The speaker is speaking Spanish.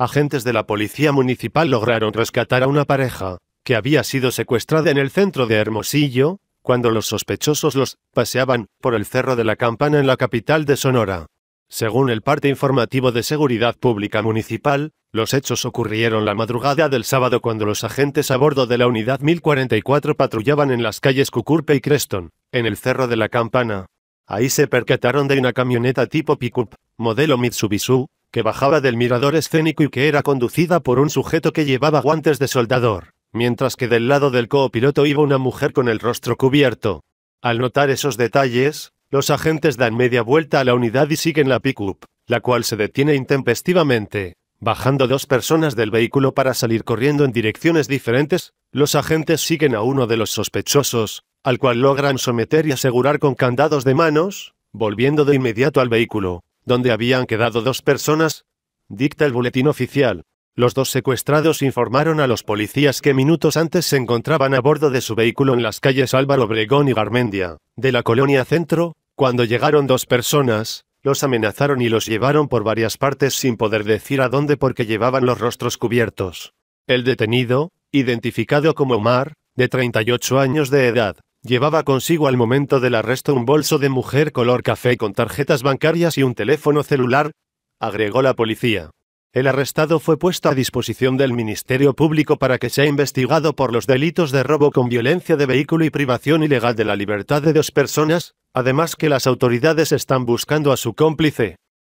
agentes de la policía municipal lograron rescatar a una pareja, que había sido secuestrada en el centro de Hermosillo, cuando los sospechosos los paseaban por el Cerro de la Campana en la capital de Sonora. Según el parte informativo de Seguridad Pública Municipal, los hechos ocurrieron la madrugada del sábado cuando los agentes a bordo de la unidad 1044 patrullaban en las calles Cucurpe y Creston, en el Cerro de la Campana. Ahí se percataron de una camioneta tipo pickup, modelo Mitsubishi, que bajaba del mirador escénico y que era conducida por un sujeto que llevaba guantes de soldador, mientras que del lado del copiloto iba una mujer con el rostro cubierto. Al notar esos detalles, los agentes dan media vuelta a la unidad y siguen la pickup, la cual se detiene intempestivamente. Bajando dos personas del vehículo para salir corriendo en direcciones diferentes, los agentes siguen a uno de los sospechosos, al cual logran someter y asegurar con candados de manos, volviendo de inmediato al vehículo donde habían quedado dos personas, dicta el boletín oficial. Los dos secuestrados informaron a los policías que minutos antes se encontraban a bordo de su vehículo en las calles Álvaro Obregón y Garmendia, de la colonia centro, cuando llegaron dos personas, los amenazaron y los llevaron por varias partes sin poder decir a dónde porque llevaban los rostros cubiertos. El detenido, identificado como Omar, de 38 años de edad, Llevaba consigo al momento del arresto un bolso de mujer color café con tarjetas bancarias y un teléfono celular, agregó la policía. El arrestado fue puesto a disposición del Ministerio Público para que sea investigado por los delitos de robo con violencia de vehículo y privación ilegal de la libertad de dos personas, además que las autoridades están buscando a su cómplice.